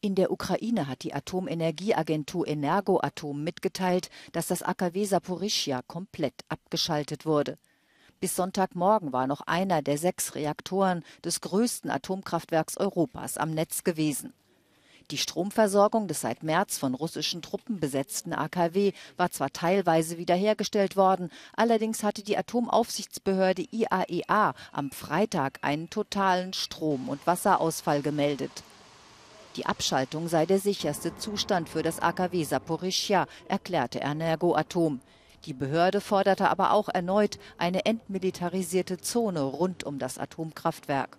In der Ukraine hat die Atomenergieagentur Energoatom mitgeteilt, dass das AKW Saporischia komplett abgeschaltet wurde. Bis Sonntagmorgen war noch einer der sechs Reaktoren des größten Atomkraftwerks Europas am Netz gewesen. Die Stromversorgung des seit März von russischen Truppen besetzten AKW war zwar teilweise wiederhergestellt worden, allerdings hatte die Atomaufsichtsbehörde IAEA e am Freitag einen totalen Strom- und Wasserausfall gemeldet. Die Abschaltung sei der sicherste Zustand für das AKW Saporischja, erklärte Energo Atom. Die Behörde forderte aber auch erneut eine entmilitarisierte Zone rund um das Atomkraftwerk.